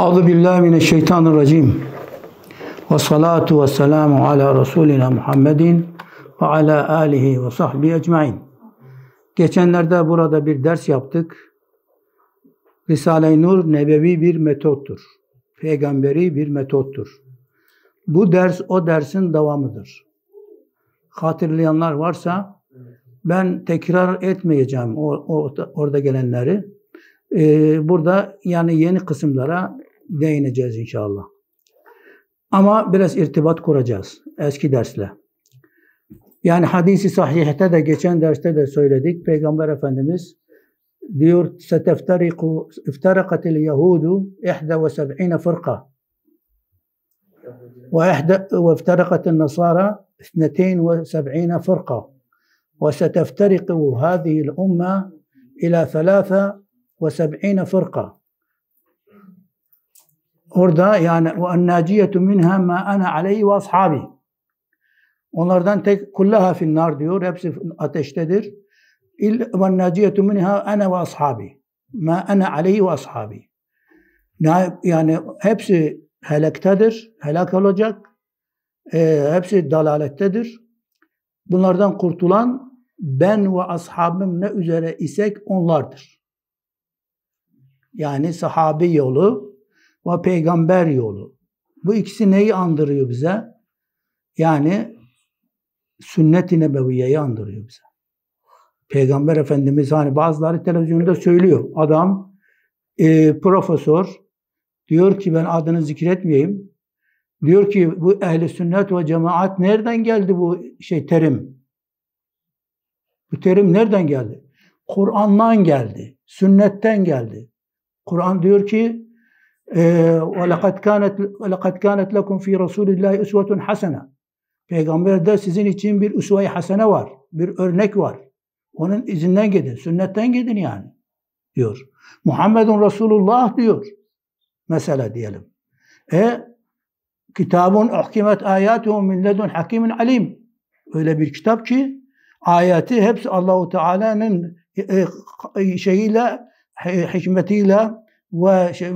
Auzu billahi mineşşeytanirracim. Ve salatu ve selamu ala Resulina Muhammedin ve ala alihi ve sahbihi ecmain. Geçenlerde burada bir ders yaptık. Risale-i Nur nebevi bir metottur. Peygamberi bir metottur. Bu ders o dersin devamıdır. Hatırlayanlar varsa ben tekrar etmeyeceğim o, o orada gelenleri. Ee, burada yani yeni kısımlara değineceğiz inşallah. Ama biraz irtibat kuracağız eski dersle. Yani hadisi sahihte de geçen derste de söyledik. Peygamber Efendimiz diyor seteftariku iftarakatil yehudu ihda ve seb'ine fırka ve ihda ve iftarakatil nasara اثنتين وسبعين فرقة وستفترق هذه الأمة إلى ثلاثة وسبعين فرقة orada yani ve ennaciyetu minha ma ana aleyhi ve ashabi. Onlardan tek kullaha finnar diyor. Hepsi ateştedir. İl ve naciyetu minha ana ve ashabi. Ma ana aleyhi ve ashabi. Yani hepsi helektedir. Helak olacak. E, hepsi dalalettedir. Bunlardan kurtulan ben ve ashabım ne üzere isek onlardır. Yani sahabi yolu, ve peygamber yolu. Bu ikisi neyi andırıyor bize? Yani sünnet-i nebeviyeyi andırıyor bize. Peygamber Efendimiz hani bazıları televizyonda söylüyor. Adam e, profesör diyor ki ben adını zikretmeyeyim. Diyor ki bu ehli sünnet ve cemaat nereden geldi bu şey terim? Bu terim nereden geldi? Kur'an'dan geldi. Sünnetten geldi. Kur'an diyor ki وَلَقَدْ كَانَتْ وَلَقَدْ كَانَتْ لَكُمْ ف۪ي رَسُولِ اللّٰهِ اُسْوَةٌ حَسَنَةٌ Peygamberde sizin için bir üsve-i hasene var. Bir örnek var. Onun izinden gidin. Sünnetten gidin yani. Diyor. Muhammedun Resulullah diyor. Mesela diyelim. E kitabun uhkimet ayatuhu min ledun hakimin alim. Öyle bir kitap ki ayeti hepsi Allahu Teala'nın e, e, şeyiyle hikmetiyle ve şey,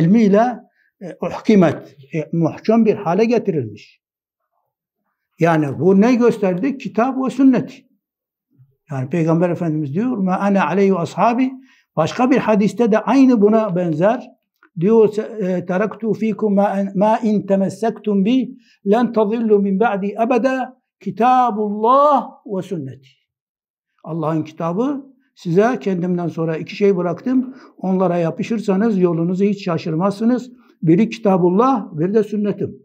ilmiyle e, uhkimet, e, muhkem bir hale getirilmiş. Yani bu ne gösterdi? Kitap ve sünnet. Yani Peygamber Efendimiz diyor, "Ma ana aleyhi ashabi." Başka bir hadiste de aynı buna benzer diyor e, teraktu fikum ma ma in temessaktum bi len tadillu min ba'di abada kitabullah ve sünneti. Allah'ın kitabı Size kendimden sonra iki şey bıraktım. Onlara yapışırsanız yolunuzu hiç şaşırmazsınız. Biri kitabullah, bir de sünnetim.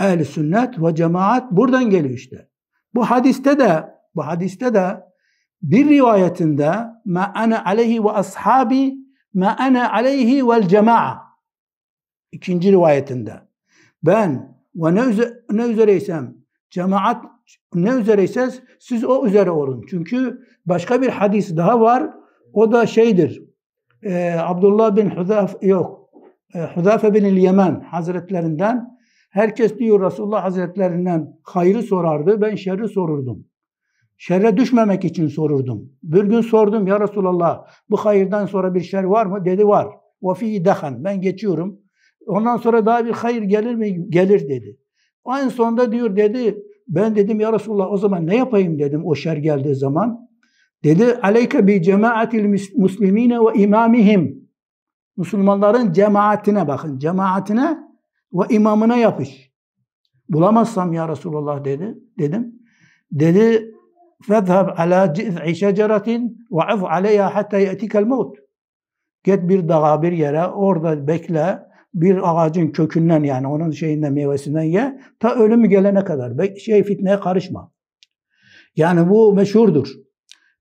El sünnet ve cemaat buradan geliyor işte. Bu hadiste de, bu hadiste de bir rivayetinde ma ana aleyhi ve ashabi ma ana aleyhi vel cema'a ikinci rivayetinde ben ve ne, üze, ne üzereysem cemaat ne üzereyseniz siz o üzere olun. Çünkü başka bir hadis daha var. O da şeydir. E, Abdullah bin Hudaf yok. E, ee, Hudafe bin Yemen Hazretlerinden herkes diyor Resulullah Hazretlerinden hayrı sorardı. Ben şerri sorurdum. Şerre düşmemek için sorurdum. Bir gün sordum ya Resulallah bu hayırdan sonra bir şer var mı? Dedi var. Ve fi dehan. Ben geçiyorum. Ondan sonra daha bir hayır gelir mi? Gelir dedi. En sonunda diyor dedi ben dedim ya Resulullah o zaman ne yapayım dedim o şer geldiği zaman. Dedi aleyke bi cemaatil muslimine ve imamihim. Müslümanların cemaatine bakın. Cemaatine ve imamına yapış. Bulamazsam ya Resulullah dedi. Dedim. Dedi fezheb ala ciz'i şeceretin ve av aleyha hatta ye'tikel mevt. Git bir dağa bir yere orada bekle bir ağacın kökünden yani onun şeyinden meyvesinden ye ta ölümü gelene kadar şey fitneye karışma. Yani bu meşhurdur.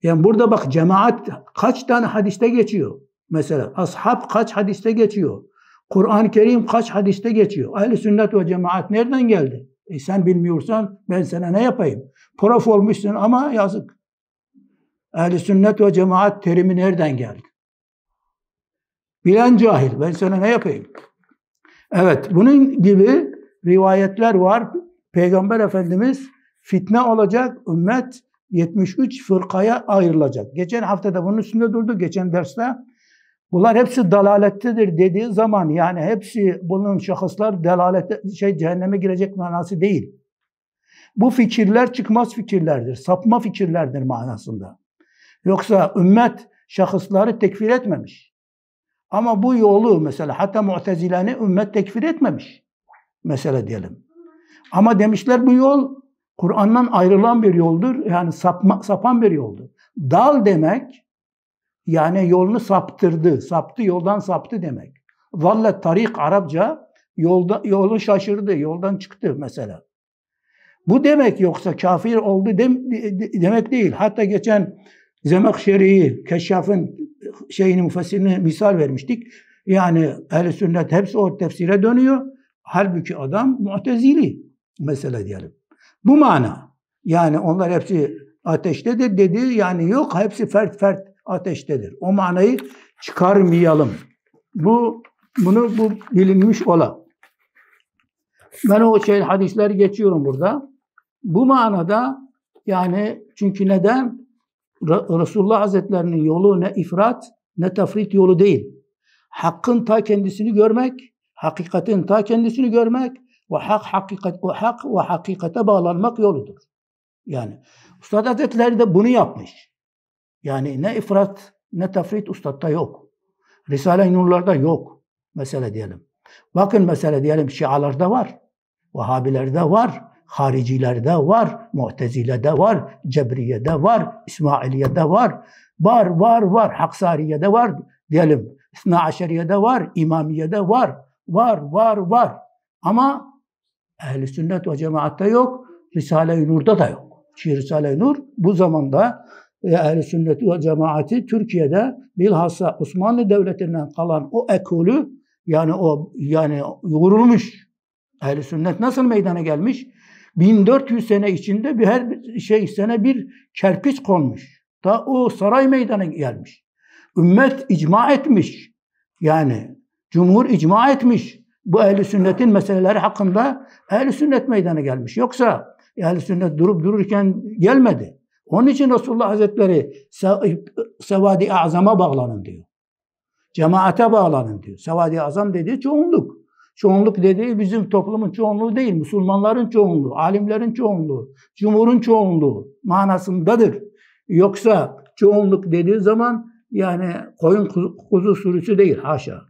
Yani burada bak cemaat kaç tane hadiste geçiyor. Mesela ashab kaç hadiste geçiyor. Kur'an-ı Kerim kaç hadiste geçiyor. Ehli sünnet ve cemaat nereden geldi? E sen bilmiyorsan ben sana ne yapayım? Prof olmuşsun ama yazık. Ehli sünnet ve cemaat terimi nereden geldi? Bilen cahil. Ben sana ne yapayım? Evet bunun gibi rivayetler var. Peygamber Efendimiz fitne olacak, ümmet 73 fırkaya ayrılacak. Geçen haftada bunun üstünde durdu, geçen derste. Bunlar hepsi dalalettedir dediği zaman yani hepsi bunun şahıslar dalalete, şey cehenneme girecek manası değil. Bu fikirler çıkmaz fikirlerdir, sapma fikirlerdir manasında. Yoksa ümmet şahısları tekfir etmemiş. Ama bu yolu mesela hatta Mu'tezilani ümmet tekfir etmemiş. Mesela diyelim. Ama demişler bu yol Kur'an'dan ayrılan bir yoldur. Yani sapma, sapan bir yoldur. Dal demek yani yolunu saptırdı. Saptı, yoldan saptı demek. Valle tarik Arapça yolda, yolu şaşırdı, yoldan çıktı mesela. Bu demek yoksa kafir oldu dem, demek değil. Hatta geçen Zemekşeri'yi, Keşşaf'ın şeyini, müfessirini misal vermiştik. Yani ehl sünnet hepsi o tefsire dönüyor. Halbuki adam mu'tezili mesela diyelim. Bu mana. Yani onlar hepsi ateştedir dedi. Yani yok hepsi fert fert ateştedir. O manayı çıkarmayalım. Bu bunu bu bilinmiş ola. Ben o şey hadisleri geçiyorum burada. Bu manada yani çünkü neden? Resulullah Hazretlerinin yolu ne ifrat ne tafrit yolu değil. Hakkın ta kendisini görmek, hakikatin ta kendisini görmek ve hak hakikat ve hak ve hakikate bağlanmak yoludur. Yani Üstad Hazretleri de bunu yapmış. Yani ne ifrat ne tafrit ustatta yok. Risale-i Nurlar'da yok mesele diyelim. Bakın mesele diyelim Şialarda var. Vahabilerde var haricilerde var, Mu'tezile'de var, Cebriye'de var, İsmailiye'de var. Var, var, var. Haksariye'de var diyelim. İsna Aşeriye'de var, İmamiye'de var. Var, var, var. Ama ehli sünnet ve cemaatte yok. Risale-i Nur'da da yok. Ki Risale-i Nur bu zamanda e, ehli sünnet ve cemaati Türkiye'de bilhassa Osmanlı Devleti'nden kalan o ekolü yani o yani vurulmuş Ehli sünnet nasıl meydana gelmiş? 1400 sene içinde bir her şey sene bir kerpiç konmuş. Ta o saray meydana gelmiş. Ümmet icma etmiş. Yani cumhur icma etmiş. Bu ehli sünnetin meseleleri hakkında ehli sünnet meydana gelmiş. Yoksa ehli sünnet durup dururken gelmedi. Onun için Resulullah Hazretleri sevadi azama bağlanın diyor. Cemaate bağlanın diyor. Sevadi azam dedi çoğunluk. Çoğunluk dediği bizim toplumun çoğunluğu değil, Müslümanların çoğunluğu, alimlerin çoğunluğu, cumhurun çoğunluğu manasındadır. Yoksa çoğunluk dediği zaman yani koyun kuzu, kuzu sürüsü değil, haşa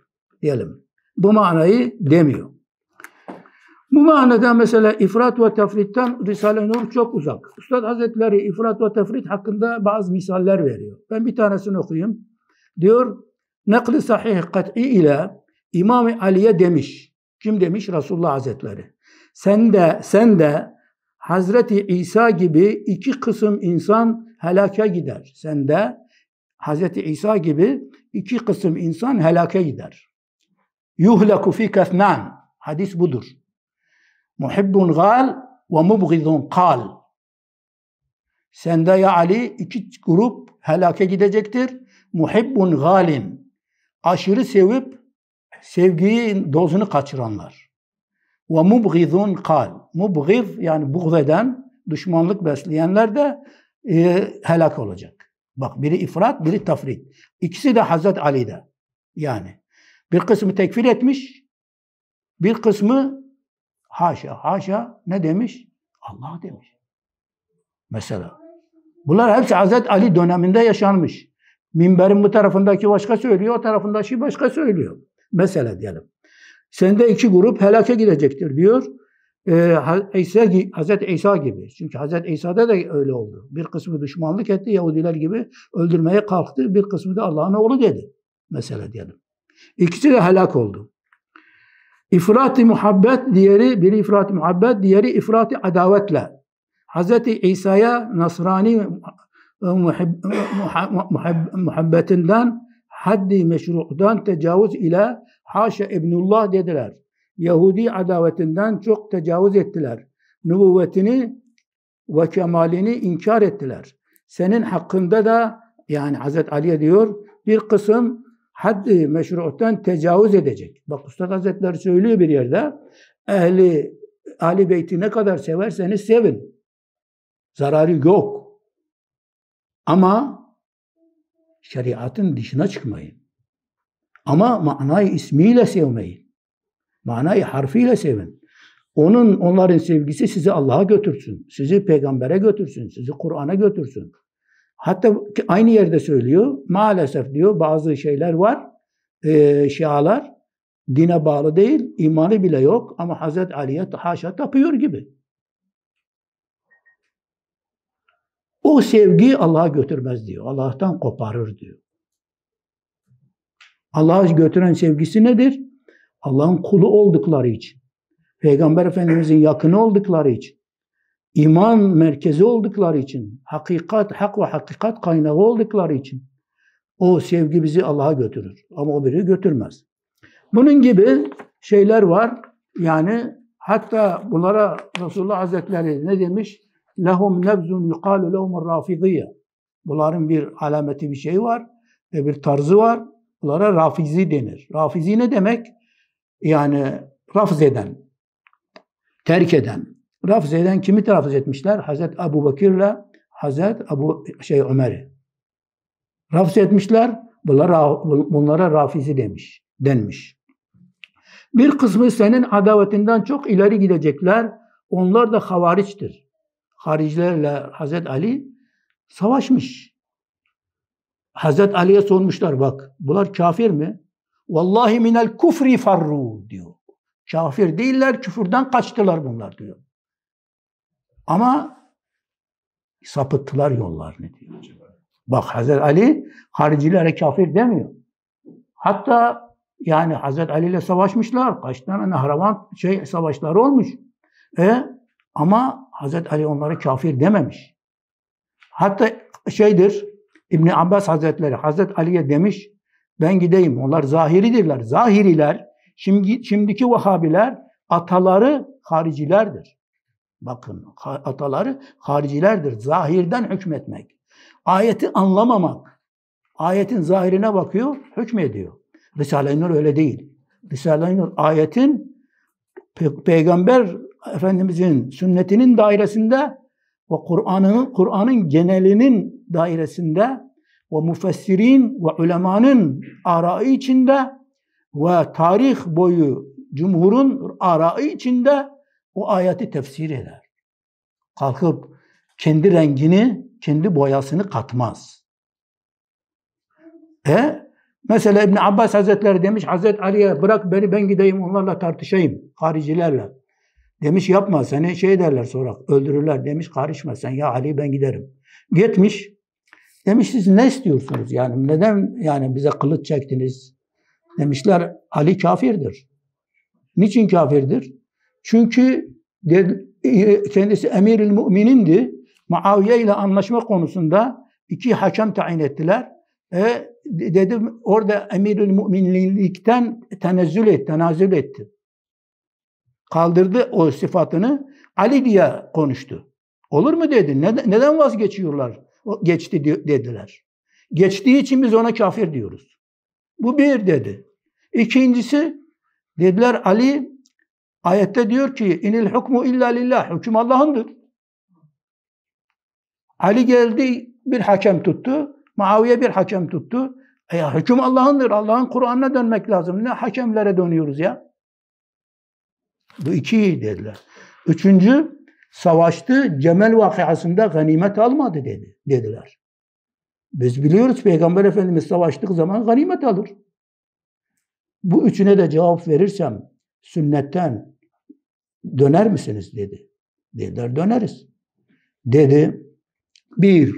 diyelim. Bu manayı demiyor. Bu manada mesela ifrat ve tefritten Risale-i Nur çok uzak. Üstad Hazretleri ifrat ve tefrit hakkında bazı misaller veriyor. Ben bir tanesini okuyayım. Diyor, nakli sahih kat'i ile İmam Ali'ye demiş. Kim demiş? Resulullah Hazretleri. Sen de sen de Hazreti İsa gibi iki kısım insan helaka gider. Sen de Hazreti İsa gibi iki kısım insan helaka gider. Yuhlaku fi kathnan. Hadis budur. Muhibbun gal ve mubgidun kal. Sende ya Ali iki grup helake gidecektir. Muhibbun galin. Aşırı sevip sevgiyi dozunu kaçıranlar. Ve mubgizun kal. Mubgiz yani buğz eden, düşmanlık besleyenler de e, helak olacak. Bak biri ifrat, biri tafrit. İkisi de Hazret Ali'de. Yani bir kısmı tekfir etmiş, bir kısmı haşa, haşa ne demiş? Allah demiş. Mesela. Bunlar hepsi Hazret Ali döneminde yaşanmış. Minberin bu tarafındaki başka söylüyor, o tarafındaki başka söylüyor. Mesele diyelim. Sende iki grup helake gidecektir diyor. Ee, İsa, Hazreti İsa gibi. Çünkü Hazreti İsa'da da öyle oldu. Bir kısmı düşmanlık etti Yahudiler gibi öldürmeye kalktı. Bir kısmı da Allah'ın oğlu dedi. Mesela diyelim. İkisi de helak oldu. İfrati muhabbet diğeri biri ifrat muhabbet diğeri ifrati adavetle. Hazreti İsa'ya Nasrani e, e, muhabbetinden haddi meşru'dan tecavüz ile haşa İbnullah dediler. Yahudi adavetinden çok tecavüz ettiler. Nübüvvetini ve kemalini inkar ettiler. Senin hakkında da yani Hazreti Ali diyor bir kısım haddi meşru'dan tecavüz edecek. Bak Üstad Hazretleri söylüyor bir yerde ehli Ali Beyt'i ne kadar severseniz sevin. Zararı yok. Ama şeriatın dışına çıkmayın Ama manayı ismiyle sevmeyin, Manayı harfiyle sevin. Onun, onların sevgisi sizi Allah'a götürsün. Sizi peygambere götürsün. Sizi Kur'an'a götürsün. Hatta aynı yerde söylüyor. Maalesef diyor bazı şeyler var. E, şialar dine bağlı değil. imanı bile yok. Ama Hazreti Ali'ye haşa tapıyor gibi. O sevgi Allah'a götürmez diyor. Allah'tan koparır diyor. Allah'a götüren sevgisi nedir? Allah'ın kulu oldukları için. Peygamber Efendimizin yakını oldukları için. iman merkezi oldukları için. Hakikat, hak ve hakikat kaynağı oldukları için. O sevgi bizi Allah'a götürür. Ama o biri götürmez. Bunun gibi şeyler var. Yani hatta bunlara Resulullah Hazretleri ne demiş? lehum nevzun yukalu lehum rafiziye. Bunların bir alameti bir şey var ve bir tarzı var. Bunlara rafizi denir. Rafizi ne demek? Yani rafz eden, terk eden. Rafz eden kimi telaffuz etmişler? Hazreti Abu ile Hazret Abu şey Ömer'i. Rafz etmişler. Bunlara, bunlara rafizi demiş, denmiş. Bir kısmı senin adavetinden çok ileri gidecekler. Onlar da havariçtir haricilerle Hazret Ali savaşmış. Hazret Ali'ye sormuşlar bak bunlar kafir mi? Vallahi minel kufri farru diyor. Kafir değiller küfürden kaçtılar bunlar diyor. Ama sapıttılar yollarını diyor. Bak Hazret Ali haricilere kafir demiyor. Hatta yani Hazret Ali ile savaşmışlar. Kaç tane nehravan şey savaşları olmuş. E ama Hazreti Ali onları kafir dememiş. Hatta şeydir İbn Abbas Hazretleri Hazreti Ali'ye demiş ben gideyim. Onlar zahiridirler. Zahiriler şimdi şimdiki Vahabiler ataları haricilerdir. Bakın ataları haricilerdir. Zahirden hükmetmek. Ayeti anlamamak. Ayetin zahirine bakıyor, hükmediyor. Risale-i Nur öyle değil. Risale-i Nur ayetin pe- peygamber Efendimizin sünnetinin dairesinde ve Kur'an'ın Kur'an'ın genelinin dairesinde ve müfessirin ve ulemanın arayı içinde ve tarih boyu cumhurun arayı içinde o ayeti tefsir eder. Kalkıp kendi rengini, kendi boyasını katmaz. E mesela İbn Abbas Hazretleri demiş Hazret Ali'ye bırak beni ben gideyim onlarla tartışayım haricilerle. Demiş yapma seni şey derler sonra öldürürler. Demiş karışma sen ya Ali ben giderim. Gitmiş. Demiş siz ne istiyorsunuz yani neden yani bize kılıç çektiniz? Demişler Ali kafirdir. Niçin kafirdir? Çünkü de, kendisi emiril müminindi. Muaviye ile anlaşma konusunda iki hakem tayin ettiler. E, dedim orada emirül müminlikten tenezzül etti, tenazül etti kaldırdı o sıfatını Ali diye konuştu. Olur mu dedi. Neden, neden vazgeçiyorlar? O geçti dediler. Geçtiği için biz ona kafir diyoruz. Bu bir dedi. İkincisi dediler Ali ayette diyor ki inil hukmu illa lillah. Hüküm Allah'ındır. Ali geldi bir hakem tuttu. Muaviye bir hakem tuttu. E ya hüküm Allah'ındır. Allah'ın Kur'an'ına dönmek lazım. Ne hakemlere dönüyoruz ya? Bu iki dediler. Üçüncü, savaştı, Cemel vakiasında ganimet almadı dedi, dediler. Biz biliyoruz Peygamber Efendimiz savaştık zaman ganimet alır. Bu üçüne de cevap verirsem sünnetten döner misiniz dedi. Dediler döneriz. Dedi bir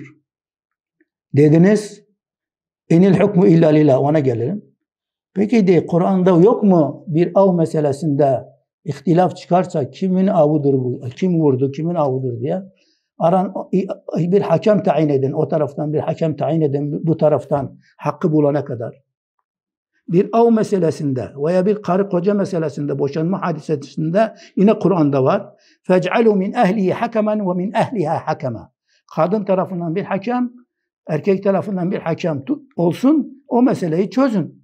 dediniz enil hukmu illa lillah ona gelelim. Peki de Kur'an'da yok mu bir av meselesinde ihtilaf çıkarsa kimin avudur bu, kim vurdu, kimin avudur diye aran bir hakem tayin edin, o taraftan bir hakem tayin edin, bu taraftan hakkı bulana kadar. Bir av meselesinde veya bir karı koca meselesinde, boşanma hadisesinde yine Kur'an'da var. فَجْعَلُوا min اَهْلِهِ ve min اَهْلِهَا حَكَمًا Kadın tarafından bir hakem, erkek tarafından bir hakem olsun, o meseleyi çözün.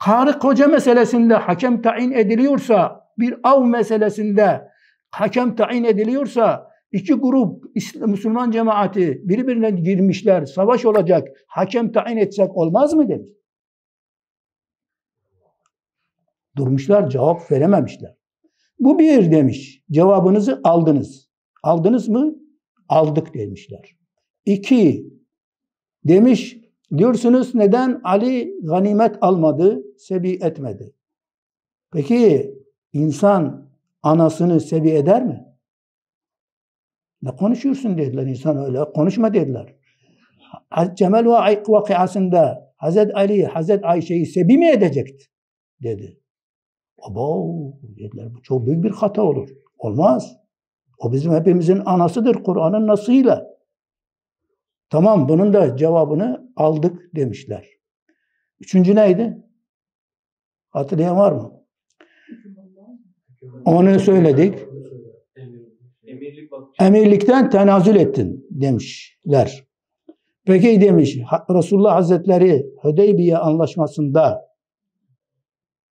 Karı koca meselesinde hakem tayin ediliyorsa, bir av meselesinde hakem tayin ediliyorsa, iki grup Müslüman cemaati birbirine girmişler, savaş olacak, hakem tayin etsek olmaz mı demiş. Durmuşlar, cevap verememişler. Bu bir demiş, cevabınızı aldınız. Aldınız mı? Aldık demişler. İki, demiş Diyorsunuz neden Ali ganimet almadı, sebi etmedi? Peki insan anasını sebi eder mi? Ne konuşuyorsun dediler insan öyle. Konuşma dediler. Cemal ve vakıasında Hazret Ali, Hazret Ayşe'yi sebi mi edecekti? Dedi. Baba dediler. Bu çok büyük bir hata olur. Olmaz. O bizim hepimizin anasıdır Kur'an'ın nasıyla. Tamam bunun da cevabını aldık demişler. Üçüncü neydi? Hatırlayan var mı? Onu söyledik. Emirlikten tenazül ettin demişler. Peki demiş Resulullah Hazretleri Hudeybiye anlaşmasında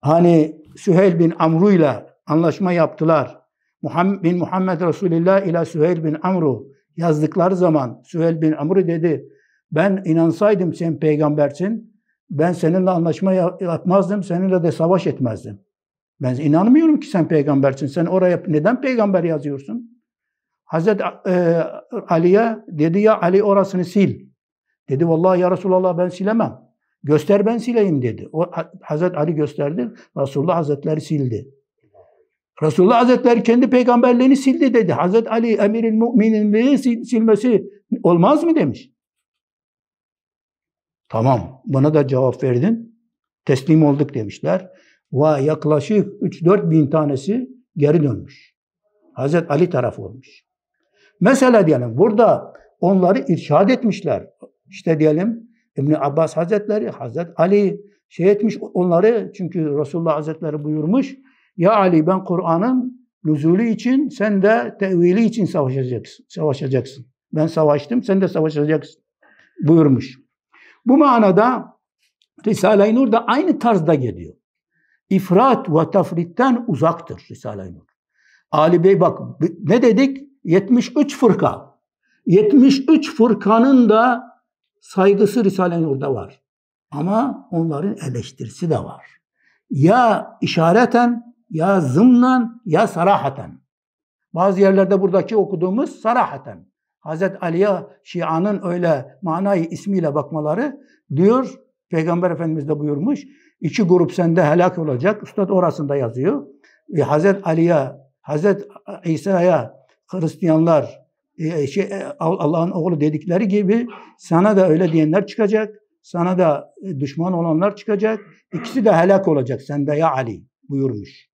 hani Süheyl bin Amru ile anlaşma yaptılar. Muhammed bin Muhammed Resulullah ile Süheyl bin Amru yazdıkları zaman Süheyl bin Amr dedi, ben inansaydım sen peygambersin, ben seninle anlaşma yapmazdım, seninle de savaş etmezdim. Ben inanmıyorum ki sen peygambersin. Sen oraya neden peygamber yazıyorsun? Hazreti e, Ali'ye dedi ya Ali orasını sil. Dedi vallahi ya Resulallah ben silemem. Göster ben sileyim dedi. O, Hazreti Ali gösterdi. Resulullah Hazretleri sildi. Resulullah Hazretleri kendi peygamberliğini sildi dedi. Hazret Ali emiril mümininliği sil, silmesi olmaz mı demiş. Tamam bana da cevap verdin. Teslim olduk demişler. Ve yaklaşık 3-4 bin tanesi geri dönmüş. Hazret Ali tarafı olmuş. Mesela diyelim burada onları irşad etmişler. İşte diyelim İbn Abbas Hazretleri, Hazret Ali şey etmiş onları çünkü Resulullah Hazretleri buyurmuş ya Ali ben Kur'an'ın lüzulü için sen de tevili için savaşacaksın. savaşacaksın. Ben savaştım sen de savaşacaksın buyurmuş. Bu manada Risale-i Nur da aynı tarzda geliyor. İfrat ve tafritten uzaktır Risale-i Nur. Ali Bey bak ne dedik? 73 fırka. 73 fırkanın da saygısı Risale-i Nur'da var. Ama onların eleştirisi de var. Ya işareten ya zımnan ya sarahaten. Bazı yerlerde buradaki okuduğumuz sarahaten. Hazreti Ali'ye Şia'nın öyle manayı ismiyle bakmaları diyor Peygamber Efendimiz de buyurmuş. İki grup sende helak olacak. Üstad orasında yazıyor. Ve Hazreti Ali'ye, Hazreti İsa'ya Hristiyanlar e, şey, e, Allah'ın oğlu dedikleri gibi sana da öyle diyenler çıkacak. Sana da e, düşman olanlar çıkacak. İkisi de helak olacak sende ya Ali buyurmuş.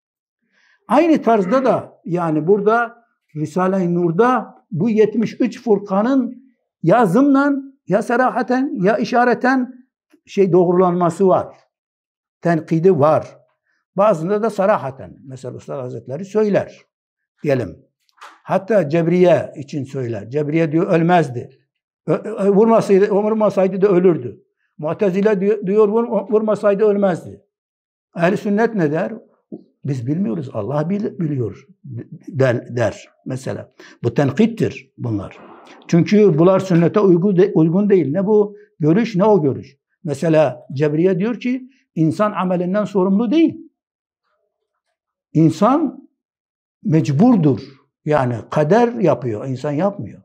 Aynı tarzda da yani burada Risale-i Nur'da bu 73 Furkan'ın ya zımnan ya serahaten ya işareten şey doğrulanması var. Tenkidi var. Bazında da sarahaten. Mesela Usta Hazretleri söyler diyelim. Hatta Cebriye için söyler. Cebriye diyor ölmezdi. Vurmasaydı, vurmasaydı da ölürdü. Mu'tezile diyor vurmasaydı ölmezdi. Ehl-i sünnet ne der? Biz bilmiyoruz. Allah biliyor der, mesela. Bu tenkittir bunlar. Çünkü bunlar sünnete uygun, de, uygun değil. Ne bu görüş ne o görüş. Mesela Cebriye diyor ki insan amelinden sorumlu değil. İnsan mecburdur. Yani kader yapıyor. insan yapmıyor.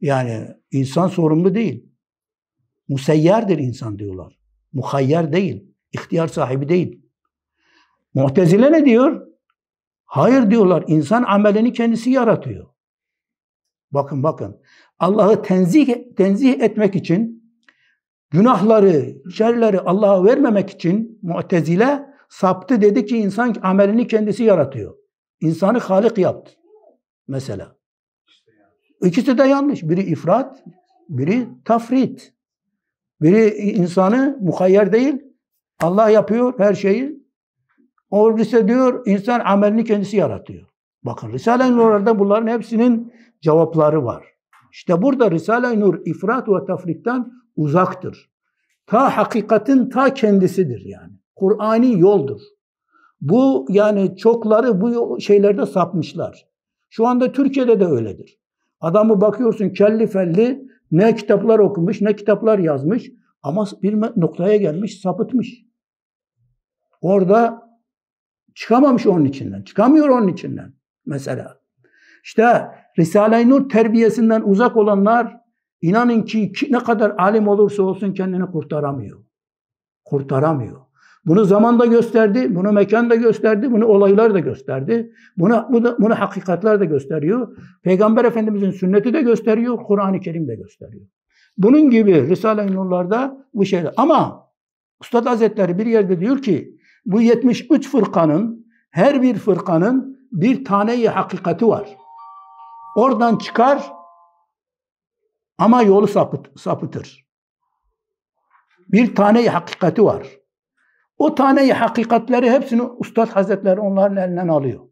Yani insan sorumlu değil. Museyyerdir insan diyorlar. Muhayyer değil. İhtiyar sahibi değil. Mu'tezile ne diyor? Hayır diyorlar. İnsan amelini kendisi yaratıyor. Bakın bakın. Allah'ı tenzih, tenzih etmek için günahları, şerleri Allah'a vermemek için mu'tezile saptı dedi ki insan amelini kendisi yaratıyor. İnsanı halik yaptı. Mesela. İkisi de yanlış. Biri ifrat, biri tafrit. Biri insanı muhayyer değil. Allah yapıyor her şeyi. O ise diyor insan amelini kendisi yaratıyor. Bakın Risale-i Nur'da bunların hepsinin cevapları var. İşte burada Risale-i Nur ifrat ve tafrikten uzaktır. Ta hakikatin ta kendisidir yani. Kur'ani yoldur. Bu yani çokları bu şeylerde sapmışlar. Şu anda Türkiye'de de öyledir. Adamı bakıyorsun kelli felli ne kitaplar okumuş ne kitaplar yazmış ama bir noktaya gelmiş sapıtmış. Orada Çıkamamış onun içinden. Çıkamıyor onun içinden mesela. İşte Risale-i Nur terbiyesinden uzak olanlar inanın ki ne kadar alim olursa olsun kendini kurtaramıyor. Kurtaramıyor. Bunu zaman da gösterdi, bunu mekan da gösterdi, bunu olaylar da gösterdi. Bunu, bu da, bunu hakikatler de gösteriyor. Peygamber Efendimizin sünneti de gösteriyor, Kur'an-ı Kerim de gösteriyor. Bunun gibi Risale-i Nur'larda bu şeyler. Ama Üstad Hazretleri bir yerde diyor ki bu 73 fırkanın, her bir fırkanın bir taneyi hakikati var. Oradan çıkar ama yolu sapıt, sapıtır. Bir taneyi hakikati var. O taneyi hakikatleri hepsini Ustad Hazretleri onların elinden alıyor.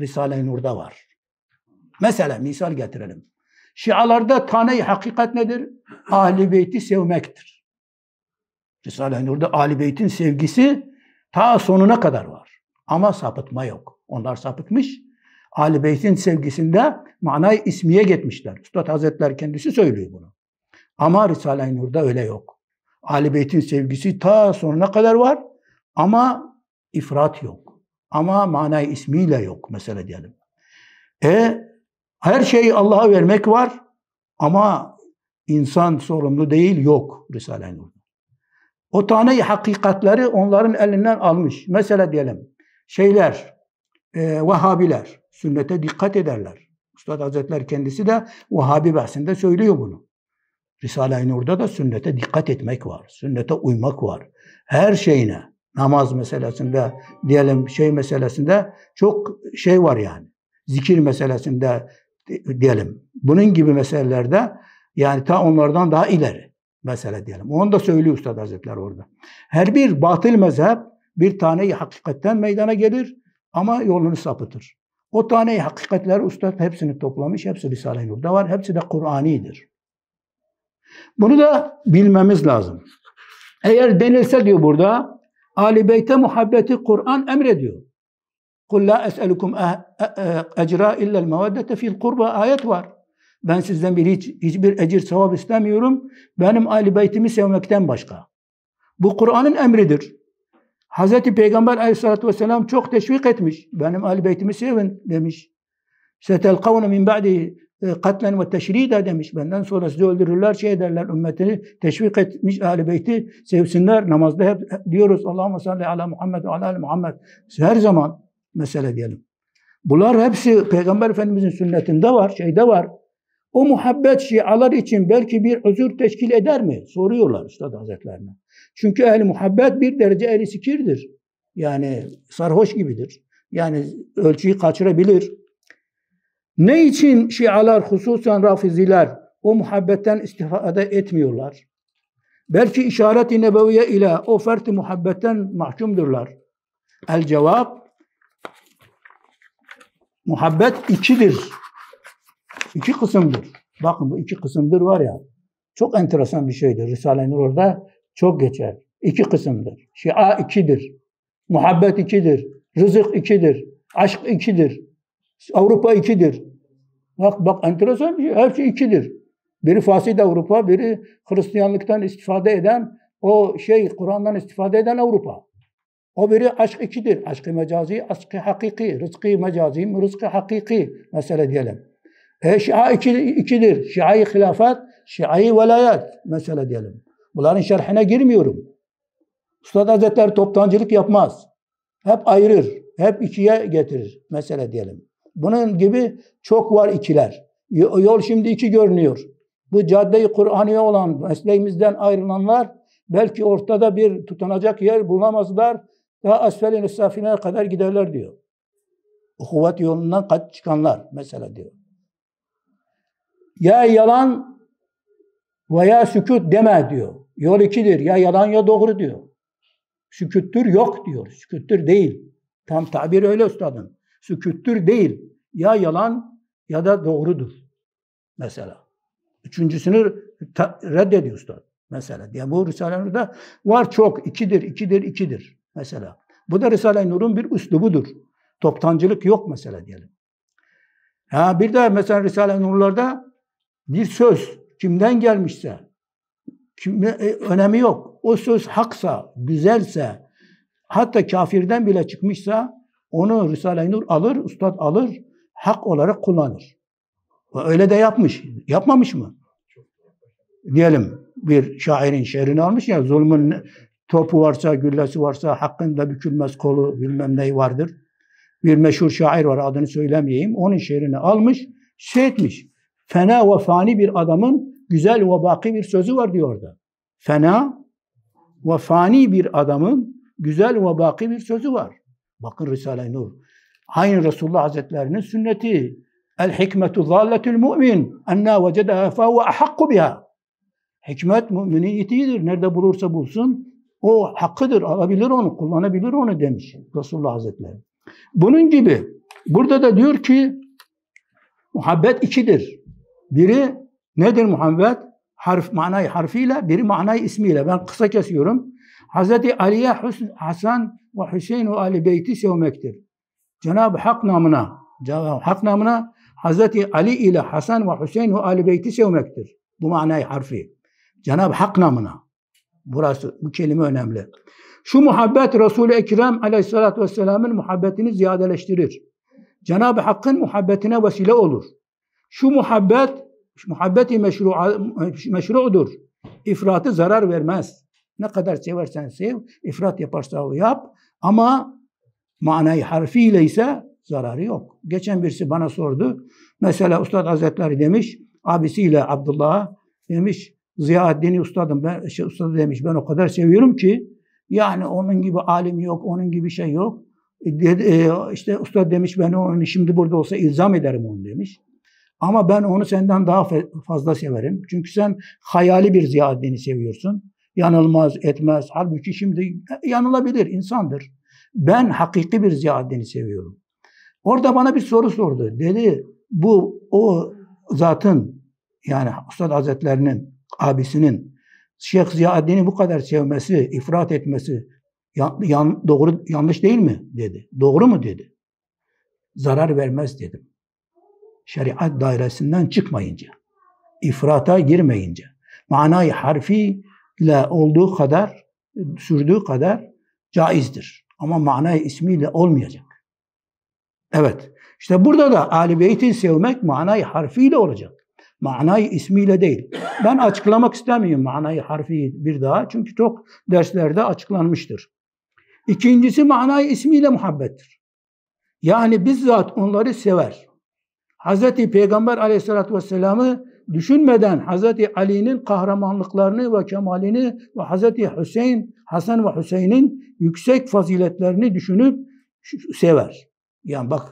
Risale-i Nur'da var. Mesela misal getirelim. Şialarda tane hakikat nedir? Ahli beyti sevmektir. Risale-i Nur'da Ahli Beyt'in sevgisi Ta sonuna kadar var. Ama sapıtma yok. Onlar sapıtmış. Ali Beyt'in sevgisinde manayı ismiye gitmişler. Üstad Hazretler kendisi söylüyor bunu. Ama Risale-i Nur'da öyle yok. Ali Beyt'in sevgisi ta sonuna kadar var ama ifrat yok. Ama manayı ismiyle yok mesela diyelim. E her şeyi Allah'a vermek var ama insan sorumlu değil yok Risale-i Nur'da o tane hakikatleri onların elinden almış. Mesela diyelim şeyler, e, Vehhabiler sünnete dikkat ederler. Üstad Hazretler kendisi de Vehhabi bahsinde söylüyor bunu. Risale-i Nur'da da sünnete dikkat etmek var. Sünnete uymak var. Her şeyine. Namaz meselesinde, diyelim şey meselesinde çok şey var yani. Zikir meselesinde diyelim. Bunun gibi meselelerde yani ta onlardan daha ileri mesele diyelim. Onu da söylüyor Üstad Hazretleri orada. Her bir batıl mezhep bir taneyi hakikatten meydana gelir ama yolunu sapıtır. O taneyi hakikatler Üstad hepsini toplamış, hepsi Risale-i Nur'da var, hepsi de Kur'anidir. Bunu da bilmemiz lazım. Eğer denilse diyor burada, Ali Beyt'e muhabbeti Kur'an emrediyor. قُلْ لَا أَسْأَلُكُمْ اَجْرَا اِلَّا الْمَوَدَّةَ فِي الْقُرْبَ ayet var. Ben sizden bir hiç, hiçbir ecir sevap istemiyorum. Benim aile beytimi sevmekten başka. Bu Kur'an'ın emridir. Hz. Peygamber aleyhissalatü vesselam çok teşvik etmiş. Benim aile beytimi sevin demiş. Setelkavne min ba'di e, katlen ve teşrida demiş. Benden sonra sizi öldürürler, şey ederler. Ümmetini teşvik etmiş ahl beyti sevsinler. Namazda hep diyoruz Allahümme salli ala Muhammed ve ala Muhammed. Her zaman mesele diyelim. Bunlar hepsi Peygamber Efendimizin sünnetinde var, şeyde var. O muhabbet şialar için belki bir özür teşkil eder mi? Soruyorlar Üstad Hazretlerine. Çünkü ehl muhabbet bir derece ehl sikirdir. Yani sarhoş gibidir. Yani ölçüyü kaçırabilir. Ne için şialar hususen rafiziler o muhabbetten istifade etmiyorlar? Belki işaret-i nebeviye ile o fert muhabbetten mahkumdurlar. El cevap muhabbet ikidir. İki kısımdır. Bakın bu iki kısımdır var ya, çok enteresan bir şeydir. Risale-i Nur orada çok geçer. İki kısımdır. Şia ikidir. Muhabbet ikidir. Rızık ikidir. Aşk ikidir. Avrupa ikidir. Bak bak enteresan bir şey. Her Hepsi şey ikidir. Biri fasit Avrupa, biri Hristiyanlıktan istifade eden, o şey Kur'an'dan istifade eden Avrupa. O biri aşk ikidir. Aşkı mecazi, aşkı hakiki, rızkı mecazi, rızkı hakiki Mesela diyelim. E şia iki, ikidir. Şia-i hilafet, şia-i velayet mesela diyelim. Bunların şerhine girmiyorum. Üstad Hazretleri toptancılık yapmaz. Hep ayırır, hep ikiye getirir mesela diyelim. Bunun gibi çok var ikiler. Yol şimdi iki görünüyor. Bu caddeyi i Kur'an'ı olan mesleğimizden ayrılanlar belki ortada bir tutunacak yer bulamazlar. Daha asfel-i kadar giderler diyor. Kuvvet yolundan çıkanlar mesela diyor. Ya yalan veya sükut deme diyor. Yol ikidir. Ya yalan ya doğru diyor. Süküttür yok diyor. Süküttür değil. Tam tabir öyle üstadım. Süküttür değil. Ya yalan ya da doğrudur. Mesela. Üçüncüsünü reddediyor üstad. Mesela. Yani bu Risale-i Nur'da var çok. ikidir, ikidir, ikidir. Mesela. Bu da Risale-i Nur'un bir üslubudur. Toptancılık yok mesela diyelim. Ha bir de mesela Risale-i Nur'larda bir söz kimden gelmişse kime, e, önemi yok. O söz haksa, güzelse hatta kafirden bile çıkmışsa onu Risale-i Nur alır, ustad alır, hak olarak kullanır. Öyle de yapmış. Yapmamış mı? Diyelim bir şairin şiirini almış ya zulmün topu varsa, güllesi varsa hakkında bükülmez kolu bilmem neyi vardır. Bir meşhur şair var adını söylemeyeyim. Onun şiirini almış, şey etmiş. Fena ve fani bir adamın güzel ve baki bir sözü var diyor orada. Fena ve fani bir adamın güzel ve baki bir sözü var. Bakın Risale-i Nur. Aynı Resulullah Hazretlerinin sünneti. El hikmetu zalletul mu'min. Enna vecedeha ve ahakku biha. Hikmet müminin itiğidir. Nerede bulursa bulsun o hakkıdır. Alabilir onu, kullanabilir onu demiş Resulullah Hazretleri. Bunun gibi burada da diyor ki muhabbet ikidir. Biri nedir Muhammed? Harf, manayı harfiyle, biri manayı ismiyle. Ben kısa kesiyorum. Hazreti Ali'ye Hasan ve Hüseyin ve Ali Beyti sevmektir. Cenab-ı Hak namına, Cenab-ı Hak namına Hazreti Ali ile Hasan ve Hüseyin ve Ali Beyti sevmektir. Bu manayı harfi. Cenab-ı Hak namına. Burası, bu kelime önemli. Şu muhabbet Resul-i Ekrem aleyhissalatü vesselamın muhabbetini ziyadeleştirir. Cenab-ı Hakk'ın muhabbetine vesile olur. Şu muhabbet, muhabbeti meşru, meşrudur. İfratı zarar vermez. Ne kadar seversen sev, ifrat yaparsa o yap. Ama manayı harfiyle ise zararı yok. Geçen birisi bana sordu. Mesela Ustad Hazretleri demiş, abisiyle Abdullah demiş, Ziyaeddin'i ustadım ben, şey, ustadı demiş ben o kadar seviyorum ki yani onun gibi alim yok, onun gibi şey yok. E, e, işte usta demiş ben onu şimdi burada olsa ilzam ederim onu demiş. Ama ben onu senden daha fazla severim. Çünkü sen hayali bir Ziyaeddin'i seviyorsun. Yanılmaz, etmez. Halbuki şimdi yanılabilir, insandır. Ben hakiki bir Ziyaeddin'i seviyorum. Orada bana bir soru sordu. Dedi bu o zatın yani Ustad Hazretlerinin abisinin Şeyh Ziyaeddin'i bu kadar sevmesi, ifrat etmesi yan, yan, doğru yanlış değil mi dedi. Doğru mu dedi. Zarar vermez dedim şeriat dairesinden çıkmayınca, ifrata girmeyince, manayı harfi ile olduğu kadar, sürdüğü kadar caizdir. Ama manayı ismiyle olmayacak. Evet, işte burada da Ali Beyt'i sevmek manayı harfiyle olacak. Manayı ismiyle değil. Ben açıklamak istemiyorum manayı harfi bir daha. Çünkü çok derslerde açıklanmıştır. İkincisi manayı ismiyle muhabbettir. Yani bizzat onları sever. Hazreti Peygamber aleyhissalatü vesselam'ı düşünmeden Hazreti Ali'nin kahramanlıklarını ve kemalini ve Hazreti Hüseyin, Hasan ve Hüseyin'in yüksek faziletlerini düşünüp sever. Yani bak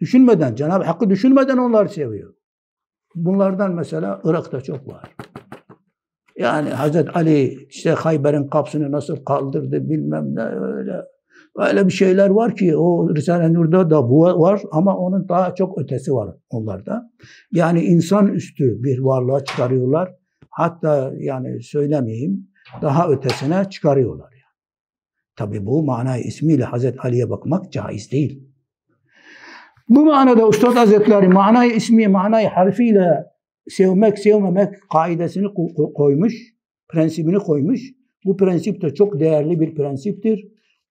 düşünmeden, Cenab-ı Hakk'ı düşünmeden onları seviyor. Bunlardan mesela Irak'ta çok var. Yani Hazreti Ali işte Hayber'in kapsını nasıl kaldırdı bilmem ne öyle Öyle bir şeyler var ki o risale Nur'da da bu var ama onun daha çok ötesi var onlarda. Yani insan üstü bir varlığa çıkarıyorlar. Hatta yani söylemeyeyim daha ötesine çıkarıyorlar. Yani. Tabi bu mana ismiyle Hazreti Ali'ye bakmak caiz değil. Bu manada Üstad Hazretleri manayı ismi, manayı harfiyle sevmek, sevmemek kaidesini koymuş, prensibini koymuş. Bu prensip de çok değerli bir prensiptir.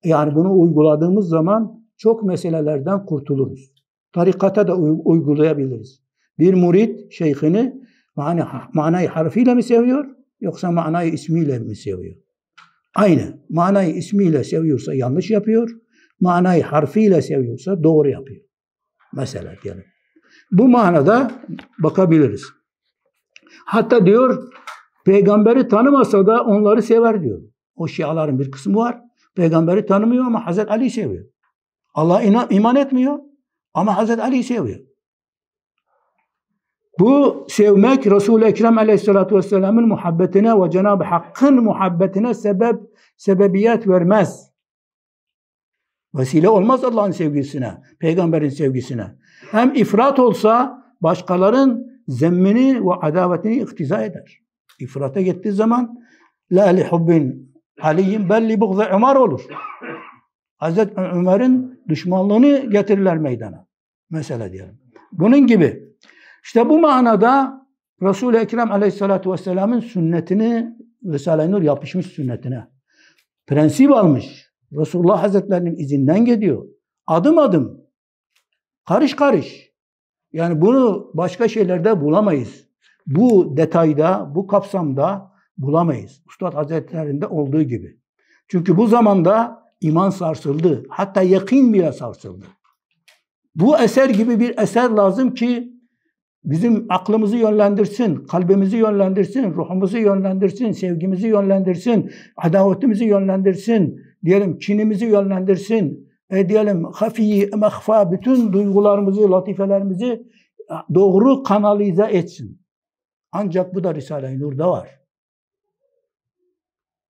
Yani bunu uyguladığımız zaman çok meselelerden kurtuluruz. Tarikata da uygulayabiliriz. Bir murid şeyhini mani, manayı harfiyle mi seviyor yoksa manayı ismiyle mi seviyor? Aynı. Manayı ismiyle seviyorsa yanlış yapıyor. Manayı harfiyle seviyorsa doğru yapıyor. Mesela diyelim. Bu manada bakabiliriz. Hatta diyor peygamberi tanımasa da onları sever diyor. O şiaların bir kısmı var. Peygamberi tanımıyor ama Hazreti Ali seviyor. Allah'a inan, iman etmiyor ama Hazreti Ali seviyor. Bu sevmek Resul-i Ekrem Aleyhisselatü Vesselam'ın muhabbetine ve Cenab-ı Hakk'ın muhabbetine sebep, sebebiyet vermez. Vesile olmaz Allah'ın sevgisine, peygamberin sevgisine. Hem ifrat olsa başkaların zemmini ve adavetini iktiza eder. İfrata gittiği zaman la li hubbin Haliyim belli buğza Ömer olur. Hazreti Ömer'in düşmanlığını getirirler meydana. Mesela diyelim. Bunun gibi. İşte bu manada Resul-i Ekrem aleyhissalatu vesselamın sünnetini Risale-i Nur yapışmış sünnetine. Prensip almış. Resulullah Hazretlerinin izinden gidiyor. Adım adım. Karış karış. Yani bunu başka şeylerde bulamayız. Bu detayda, bu kapsamda bulamayız. Üstad Hazretleri'nde olduğu gibi. Çünkü bu zamanda iman sarsıldı. Hatta yakın bile sarsıldı. Bu eser gibi bir eser lazım ki bizim aklımızı yönlendirsin, kalbimizi yönlendirsin, ruhumuzu yönlendirsin, sevgimizi yönlendirsin, adavetimizi yönlendirsin, diyelim kinimizi yönlendirsin, e diyelim hafiyi, mehfa bütün duygularımızı, latifelerimizi doğru kanalize etsin. Ancak bu da Risale-i Nur'da var.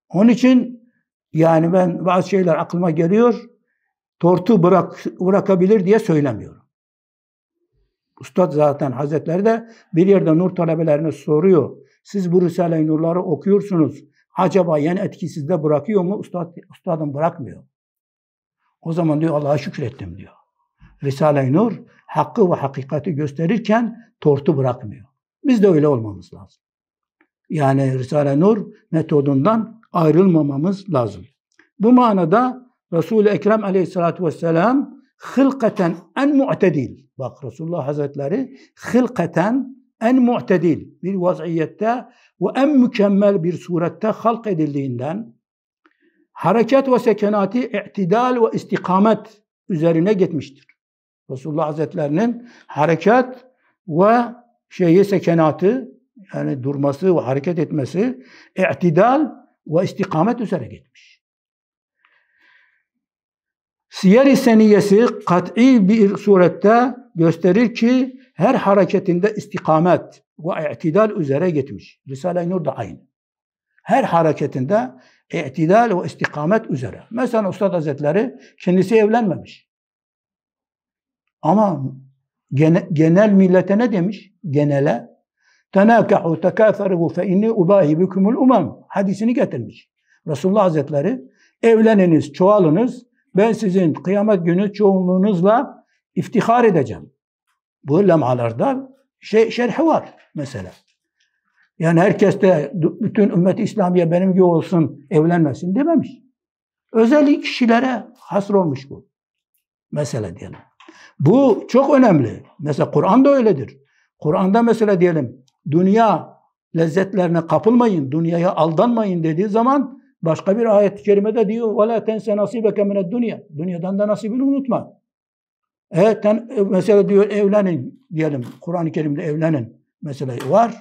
Onun için yani ben bazı şeyler aklıma geliyor, tortu bırak, bırakabilir diye söylemiyorum. Ustad zaten Hazretleri de bir yerde nur talebelerine soruyor. Siz bu Risale-i Nur'ları okuyorsunuz. Acaba yan etkisiz de bırakıyor mu? Ustad, ustadım bırakmıyor. O zaman diyor Allah'a şükrettim diyor. Risale-i Nur hakkı ve hakikati gösterirken tortu bırakmıyor. Biz de öyle olmamız lazım. Yani Risale-i Nur metodundan ayrılmamamız lazım. Bu manada Resul-i Ekrem aleyhissalatu vesselam hılkaten en mu'tedil. Bak Resulullah Hazretleri hılkaten en mu'tedil bir vaziyette ve en mükemmel bir surette halk edildiğinden hareket ve sekenati i'tidal ve istikamet üzerine gitmiştir. Resulullah Hazretlerinin hareket ve şeyi sekenatı yani durması ve hareket etmesi i'tidal ve istikamet üzere gitmiş. Siyer-i Seniyesi kat'i bir surette gösterir ki her hareketinde istikamet ve i'tidal üzere gitmiş. Risale-i Nur da aynı. Her hareketinde i'tidal ve istikamet üzere. Mesela Üstad Hazretleri kendisi evlenmemiş. Ama gene, genel millete ne demiş? Genele Tenâkehu tekâferu fe inni ubâhi bükümül umam. Hadisini getirmiş. Resulullah Hazretleri evleniniz, çoğalınız. Ben sizin kıyamet günü çoğunluğunuzla iftihar edeceğim. Bu lemalarda şey, şerhi var mesela. Yani herkes de bütün ümmet İslamiye benim gibi olsun evlenmesin dememiş. Özel kişilere hasr olmuş bu. Mesela diyelim. Bu çok önemli. Mesela Kur'an da öyledir. Kur'an'da mesela diyelim dünya lezzetlerine kapılmayın, dünyaya aldanmayın dediği zaman başka bir ayet-i kerimede diyor وَلَا تَنْسَ نَصِيبَكَ مِنَ dünya Dünyadan da nasibini unutma. E, ten, e, mesela diyor evlenin diyelim. Kur'an-ı Kerim'de evlenin meselesi var.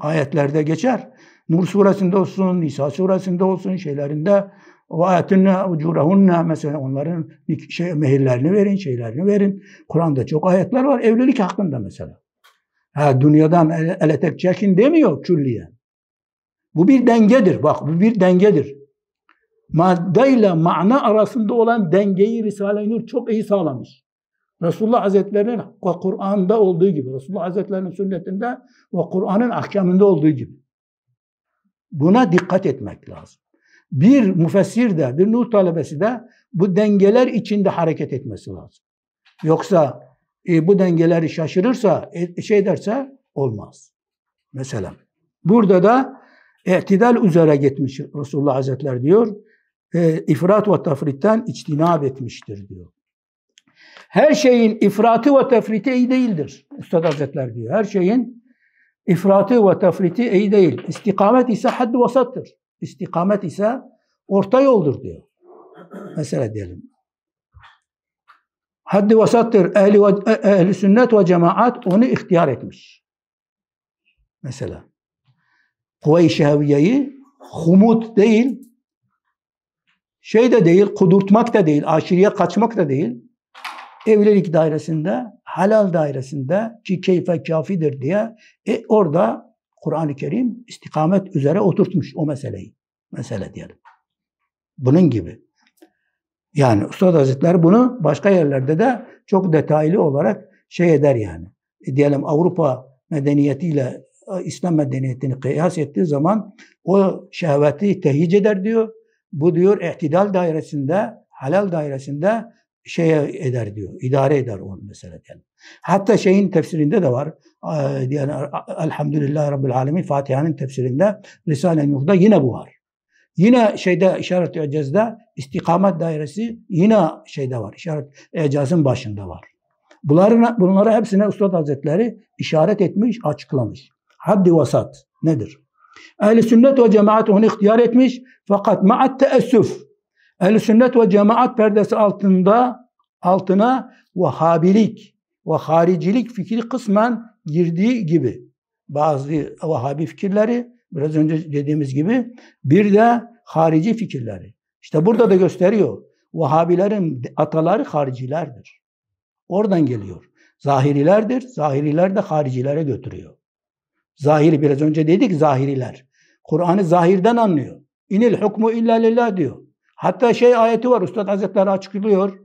Ayetlerde geçer. Nur suresinde olsun, Nisa suresinde olsun şeylerinde وَاَتِنَّا اُجُورَهُنَّا Mesela onların şey, mehirlerini verin, şeylerini verin. Kur'an'da çok ayetler var. Evlilik hakkında mesela. Ha, dünyadan ele, ele çekin demiyor külliyen. Bu bir dengedir. Bak bu bir dengedir. Madde ile mana arasında olan dengeyi Risale-i Nur çok iyi sağlamış. Resulullah Hazretleri'nin ve Kur'an'da olduğu gibi, Resulullah Hazretleri'nin sünnetinde ve Kur'an'ın ahkamında olduğu gibi. Buna dikkat etmek lazım. Bir müfessir de, bir nur talebesi de bu dengeler içinde hareket etmesi lazım. Yoksa e, bu dengeleri şaşırırsa, e, şey derse olmaz. Mesela burada da i'tidal üzere gitmiş Resulullah Hazretleri diyor. E, ifrat ve tafritten içtinab etmiştir diyor. Her şeyin ifratı ve tefriti iyi değildir. Üstad Hazretleri diyor. Her şeyin ifratı ve tefriti iyi değil. İstikamet ise haddi vasattır. İstikamet ise orta yoldur diyor. Mesela diyelim haddi vasattır. Ehli, ve, e, ehli sünnet ve cemaat onu ihtiyar etmiş. Mesela kuvve-i şehaviyeyi humut değil, şey de değil, kudurtmak da değil, aşiriye kaçmak da değil. Evlilik dairesinde, halal dairesinde ki keyfe kafidir diye e, orada Kur'an-ı Kerim istikamet üzere oturtmuş o meseleyi. Mesele diyelim. Bunun gibi. Yani Üstad Hazretleri bunu başka yerlerde de çok detaylı olarak şey eder yani. E diyelim Avrupa medeniyetiyle e, İslam medeniyetini kıyas ettiği zaman o şehveti tehyic eder diyor. Bu diyor ihtidal dairesinde, halal dairesinde şey eder diyor. İdare eder onu mesela diyelim. Hatta şeyin tefsirinde de var. E, yani Elhamdülillah Rabbil Alemin Fatiha'nın tefsirinde Risale-i Nur'da yine bu var. Yine şeyde işaret ecazda istikamet dairesi yine şeyde var. İşaret ecazın başında var. Bunların, bunlara hepsine Üstad Hazretleri işaret etmiş, açıklamış. Haddi vasat nedir? Ehli sünnet ve cemaat onu ihtiyar etmiş fakat ma'at teessüf. Ehli sünnet ve cemaat perdesi altında altına Vahabilik ve haricilik fikri kısmen girdiği gibi bazı Vahabi fikirleri Biraz önce dediğimiz gibi bir de harici fikirleri. İşte burada da gösteriyor. Vahabilerin ataları haricilerdir. Oradan geliyor. Zahirilerdir. Zahiriler de haricilere götürüyor. Zahiri biraz önce dedik zahiriler. Kur'an'ı zahirden anlıyor. İnil hukmu illa lillah diyor. Hatta şey ayeti var. Üstad Hazretleri açıklıyor.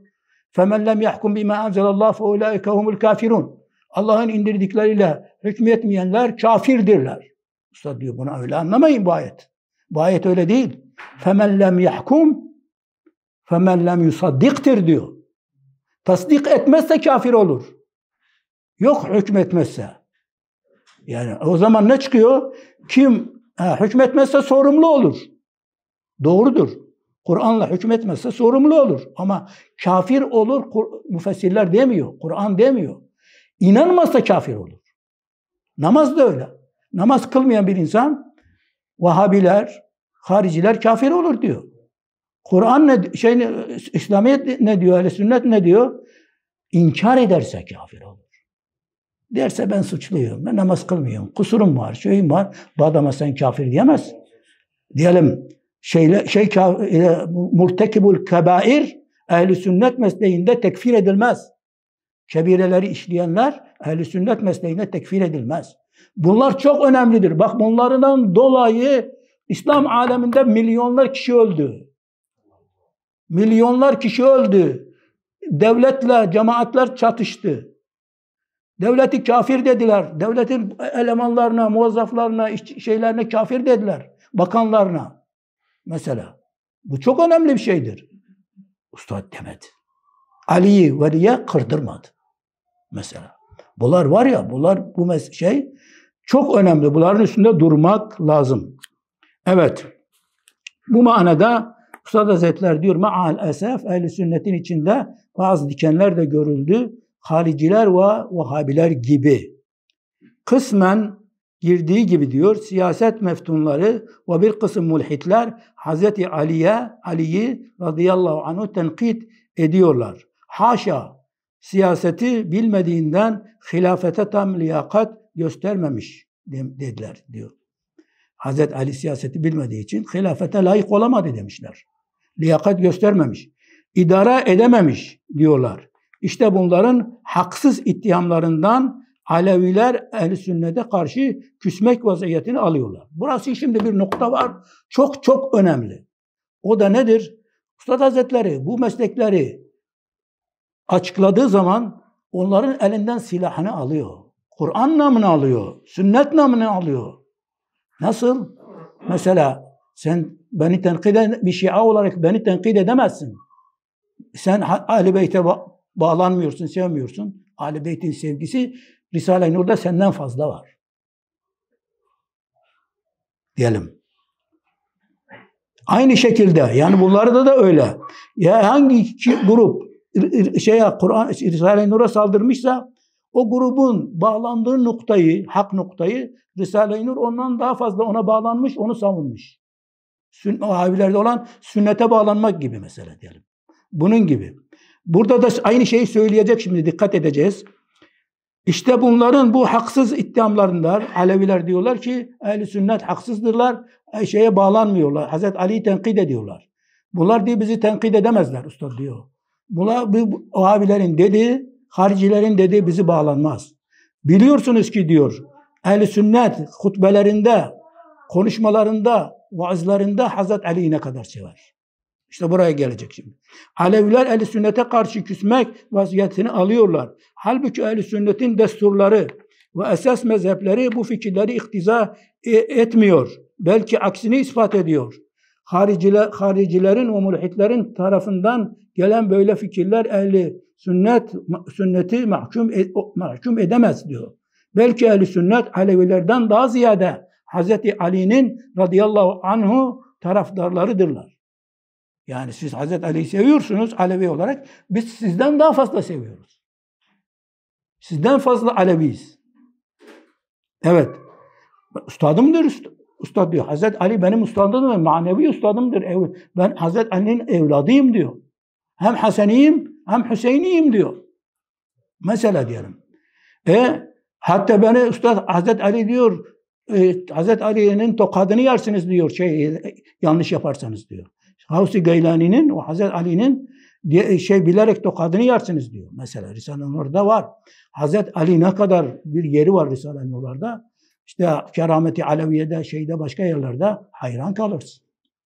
فَمَنْ لَمْ يَحْكُمْ بِمَا اَنْزَلَ اللّٰهُ فَاُولَٰئِكَ هُمُ الْكَافِرُونَ Allah'ın indirdikleriyle hükmetmeyenler kafirdirler. Usta diyor bunu öyle anlamayın bu ayet. Bu ayet öyle değil. فَمَنْ لَمْ يَحْكُمْ فَمَنْ لَمْ يُصَدِّقْتِر diyor. Tasdik etmezse kafir olur. Yok hükmetmezse. Yani o zaman ne çıkıyor? Kim ha, hükmetmezse sorumlu olur. Doğrudur. Kur'an'la hükmetmezse sorumlu olur. Ama kafir olur müfessirler demiyor. Kur'an demiyor. İnanmazsa kafir olur. Namaz da öyle. Namaz kılmayan bir insan Vahabiler, hariciler kafir olur diyor. Kur'an ne şey İslamiyet ne diyor? Ehl-i sünnet ne diyor? İnkar ederse kafir olur. Derse ben suçluyum, ben namaz kılmıyorum, kusurum var, şeyim var. Bu adama sen kafir diyemez. Diyelim şeyle, şey murtekibul kebair ehli sünnet mesleğinde tekfir edilmez. Kebireleri işleyenler ehli sünnet mesleğinde tekfir edilmez. Bunlar çok önemlidir. Bak bunlardan dolayı İslam aleminde milyonlar kişi öldü. Milyonlar kişi öldü. Devletle cemaatler çatıştı. Devleti kafir dediler. Devletin elemanlarına, muvazzaflarına, şeylerine kafir dediler. Bakanlarına. Mesela. Bu çok önemli bir şeydir. Ustad demedi. Ali'yi veliye kırdırmadı. Mesela. Bunlar var ya, bunlar bu şey çok önemli. Bunların üstünde durmak lazım. Evet. Bu manada Üstad Hazretler diyor maal esef ehli sünnetin içinde bazı dikenler de görüldü. Hariciler ve Vahabiler gibi. Kısmen girdiği gibi diyor siyaset meftunları ve bir kısım mulhitler Hazreti Ali'ye Ali'yi radıyallahu anh'u tenkit ediyorlar. Haşa siyaseti bilmediğinden hilafete tam liyakat göstermemiş dediler diyor. Hazret Ali siyaseti bilmediği için hilafete layık olamadı demişler. Liyakat göstermemiş. İdare edememiş diyorlar. İşte bunların haksız ittihamlarından Aleviler ehl sünnete karşı küsmek vaziyetini alıyorlar. Burası şimdi bir nokta var. Çok çok önemli. O da nedir? Üstad Hazretleri bu meslekleri açıkladığı zaman onların elinden silahını alıyor. Kur'an namını alıyor. Sünnet namını alıyor. Nasıl? Mesela sen beni tenkide, bir şia olarak beni tenkide edemezsin. Sen Ahl-i Beyt'e bağlanmıyorsun, sevmiyorsun. Ahl-i Beyt'in sevgisi Risale-i Nur'da senden fazla var. Diyelim. Aynı şekilde yani bunlarda da öyle. Ya hangi grup şeye Kur'an Risale-i Nur'a saldırmışsa o grubun bağlandığı noktayı, hak noktayı Risale-i Nur ondan daha fazla ona bağlanmış, onu savunmuş. Sün, o abilerde olan sünnete bağlanmak gibi mesela diyelim. Bunun gibi. Burada da aynı şeyi söyleyecek şimdi dikkat edeceğiz. İşte bunların bu haksız ithamlarından Aleviler diyorlar ki ehli sünnet haksızdırlar, e, şeye bağlanmıyorlar. Hazreti Ali'yi tenkit ediyorlar. Bunlar diye bizi tenkit edemezler usta diyor. Bunlar bu abilerin dediği haricilerin dediği bizi bağlanmaz. Biliyorsunuz ki diyor ehl sünnet hutbelerinde, konuşmalarında, vaazlarında Hazret Ali'yi ne kadar sever. İşte buraya gelecek şimdi. Aleviler ehl sünnete karşı küsmek vaziyetini alıyorlar. Halbuki ehl sünnetin desturları ve esas mezhepleri bu fikirleri iktiza e-, etmiyor. Belki aksini ispat ediyor. Hariciler, haricilerin ve tarafından gelen böyle fikirler ehli sünnet sünneti mahkum e, mahkum edemez diyor. Belki ehli sünnet Alevilerden daha ziyade Hazreti Ali'nin radıyallahu anhu taraftarlarıdırlar. Yani siz Hazreti Ali'yi seviyorsunuz Alevi olarak. Biz sizden daha fazla seviyoruz. Sizden fazla Aleviyiz. Evet. Üstadımdır Ustad diyor. Hazreti Ali benim ustadımdır. Manevi ustadımdır. Ben Hazreti Ali'nin evladıyım diyor. Hem Haseniyim hem Hüseyiniyim diyor. Mesela diyelim. E hatta beni Üstad Hazret Ali diyor e, Hazret Ali'nin tokadını yersiniz diyor şey e, yanlış yaparsanız diyor. Havsi Geylani'nin o Hazret Ali'nin e, şey bilerek tokadını yersiniz diyor. Mesela Risale-i Nur'da var. Hazret Ali ne kadar bir yeri var Risale-i Nur'da. İşte kerameti Aleviye'de, şeyde başka yerlerde hayran kalırsın.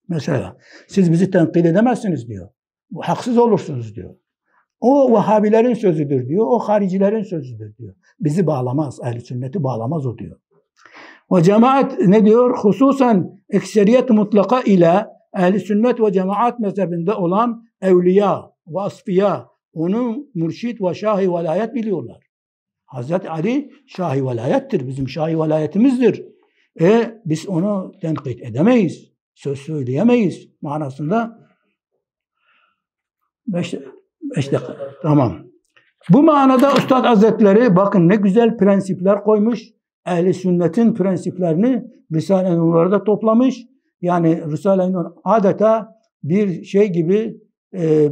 Mesela siz bizi tenkit edemezsiniz diyor. Haksız olursunuz diyor. O Vahabilerin sözüdür diyor. O haricilerin sözüdür diyor. Bizi bağlamaz. Ehl-i sünneti bağlamaz o diyor. Ve cemaat ne diyor? Hususen ekseriyet mutlaka ile ehli sünnet ve cemaat mezhebinde olan evliya ve asfiya onu mürşit ve şahi velayet biliyorlar. Hazreti Ali şahi velayettir. Bizim şahi velayetimizdir. E biz onu tenkit edemeyiz. Söz söyleyemeyiz manasında. Beş, işte tamam. Bu manada Üstad Hazretleri bakın ne güzel prensipler koymuş. Ehli sünnetin prensiplerini Risale-i Nur'da toplamış. Yani Risale-i Nur adeta bir şey gibi e, e,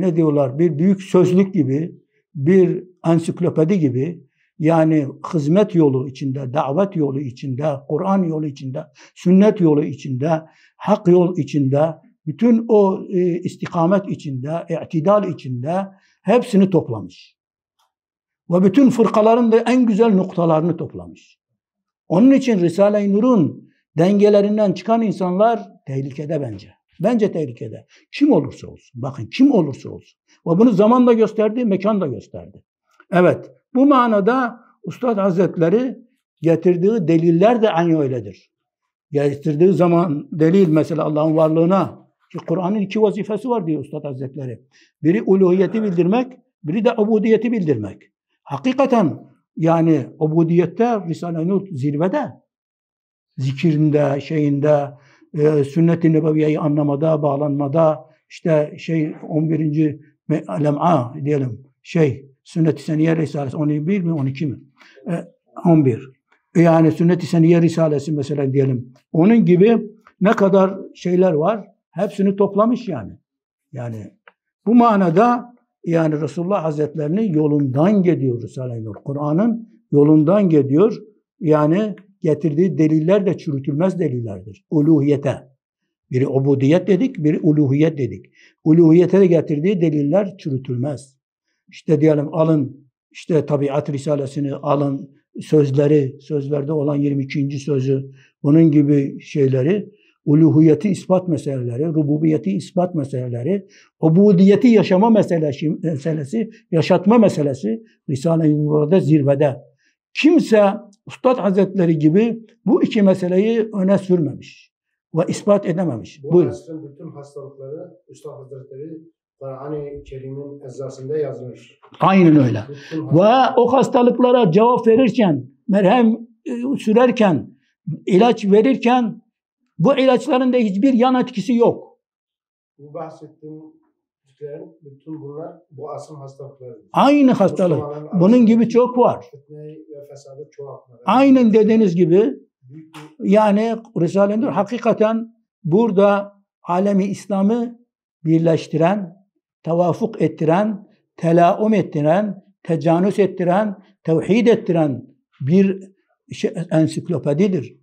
ne diyorlar bir büyük sözlük gibi bir ansiklopedi gibi yani hizmet yolu içinde, davet yolu içinde, Kur'an yolu içinde, sünnet yolu içinde, hak yol içinde bütün o e, istikamet içinde, itidal içinde hepsini toplamış. Ve bütün fırkaların da en güzel noktalarını toplamış. Onun için Risale-i Nur'un dengelerinden çıkan insanlar tehlikede bence. Bence tehlikede. Kim olursa olsun. Bakın kim olursa olsun. Ve bunu zaman da gösterdi, mekan da gösterdi. Evet. Bu manada Ustad Hazretleri getirdiği deliller de aynı öyledir. Getirdiği zaman delil mesela Allah'ın varlığına, çünkü Kur'an'ın iki vazifesi var diyor Üstad Hazretleri. Biri uluhiyeti bildirmek, biri de ubudiyeti bildirmek. Hakikaten yani ubudiyette Risale-i Nur zirvede. Zikirinde, şeyinde, e, sünnet-i nebeviyeyi anlamada, bağlanmada, işte şey 11. lem'a diyelim, şey sünnet-i seniye risalesi 11 mi 12 mi? E, 11. E, yani sünnet-i seniye risalesi mesela diyelim. Onun gibi ne kadar şeyler var, Hepsini toplamış yani. Yani bu manada yani Resulullah Hazretlerinin yolundan gidiyor risale Kur'an'ın yolundan gidiyor. Yani getirdiği deliller de çürütülmez delillerdir. Uluhiyete. Biri ubudiyet dedik, biri uluhiyet dedik. Uluhiyete de getirdiği deliller çürütülmez. İşte diyelim alın, işte tabiat risalesini alın, sözleri, sözlerde olan 22. sözü, bunun gibi şeyleri uluhiyeti ispat meseleleri, rububiyeti ispat meseleleri, ubudiyeti yaşama meselesi, meselesi yaşatma meselesi Risale-i Nur'da zirvede. Kimse Üstad Hazretleri gibi bu iki meseleyi öne sürmemiş ve ispat edememiş. Bu Buyurun. asrın bütün hastalıkları Üstad Hazretleri Kur'an-ı Kerim'in ezasında yazmış. Aynen öyle. Ve o hastalıklara cevap verirken, merhem e, sürerken, ilaç verirken bu ilaçların da hiçbir yan etkisi yok. Bu bahsettiğim bütün bunlar bu asıl hastalıklar. Aynı hastalık. Bunun gibi çok var. Aynen dediğiniz gibi yani Risale-i Nur hakikaten burada alemi İslam'ı birleştiren, tevafuk ettiren, telaum ettiren, tecanüs ettiren, tevhid ettiren bir şey, ensiklopedidir.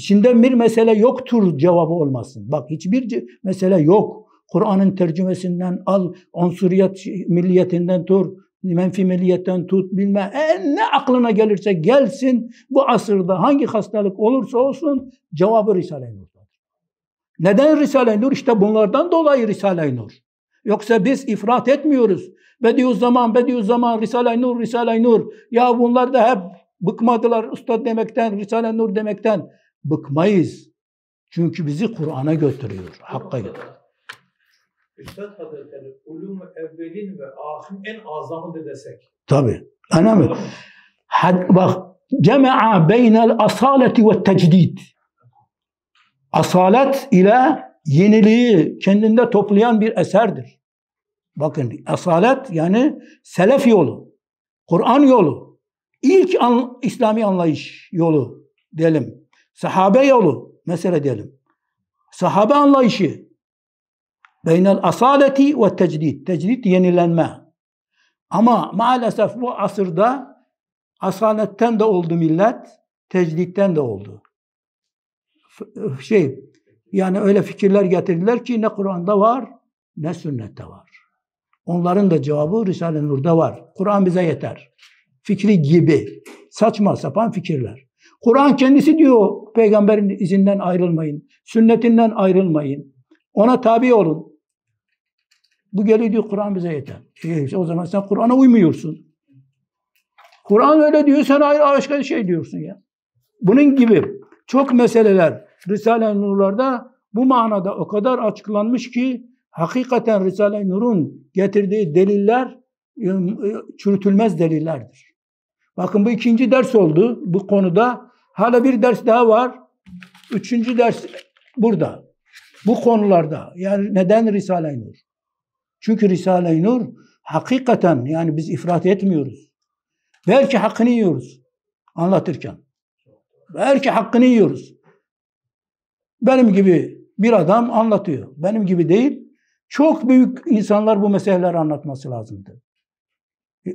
İçinden bir mesele yoktur cevabı olmasın. Bak hiçbir mesele yok. Kur'an'ın tercümesinden al, onsuriyet milliyetinden tur, menfi milliyetten tut bilme. E, ne aklına gelirse gelsin bu asırda hangi hastalık olursa olsun cevabı Risale-i Nur'da. Neden Risale-i Nur? İşte bunlardan dolayı Risale-i Nur. Yoksa biz ifrat etmiyoruz. Bediüzzaman, Bediüzzaman, Risale-i Nur, Risale-i Nur. Ya bunlar da hep bıkmadılar ustad demekten, Risale-i Nur demekten bıkmayız. Çünkü bizi Kur'an'a götürüyor, Hakk'a götürüyor. Üstad Hazretleri ulum evvelin ve ahim en azamı da desek. Tabi. Önemli. Had, bak cema'a beynel asaleti ve tecdid. Asalet ile yeniliği kendinde toplayan bir eserdir. Bakın asalet yani selef yolu, Kur'an yolu, ilk an, İslami anlayış yolu diyelim. Sahabe yolu mesela diyelim. Sahabe anlayışı. Beynel asaleti ve tecdid. Tecdid yenilenme. Ama maalesef bu asırda asaletten de oldu millet, tecditten de oldu. E, şey, yani öyle fikirler getirdiler ki ne Kur'an'da var ne sünnette var. Onların da cevabı Risale-i Nur'da var. Kur'an bize yeter. Fikri gibi saçma sapan fikirler. Kur'an kendisi diyor peygamberin izinden ayrılmayın. Sünnetinden ayrılmayın. Ona tabi olun. Bu geliyor diyor Kur'an bize yeter. E, o zaman sen Kur'an'a uymuyorsun. Kur'an öyle diyor sen ayrı başka şey diyorsun ya. Bunun gibi çok meseleler Risale-i Nur'larda bu manada o kadar açıklanmış ki hakikaten Risale-i Nur'un getirdiği deliller ıı, ıı, çürütülmez delillerdir. Bakın bu ikinci ders oldu bu konuda. Hala bir ders daha var. Üçüncü ders burada. Bu konularda. Yani neden Risale-i Nur? Çünkü Risale-i Nur hakikaten yani biz ifrat etmiyoruz. Belki hakkını yiyoruz anlatırken. Belki hakkını yiyoruz. Benim gibi bir adam anlatıyor. Benim gibi değil. Çok büyük insanlar bu meseleleri anlatması lazımdı.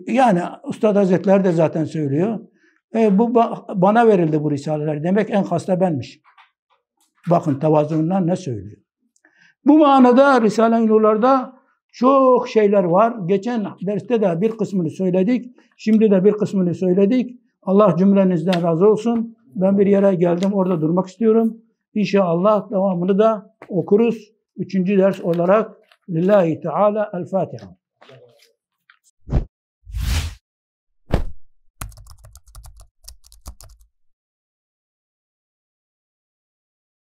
Yani Üstad Hazretler de zaten söylüyor. E, bu bana verildi bu risaleler. Demek en hasta benmiş. Bakın tavazundan ne söylüyor. Bu manada Risale-i Nur'larda çok şeyler var. Geçen derste de bir kısmını söyledik. Şimdi de bir kısmını söyledik. Allah cümlenizden razı olsun. Ben bir yere geldim orada durmak istiyorum. İnşallah devamını da okuruz. Üçüncü ders olarak Lillahi Teala El Fatiha.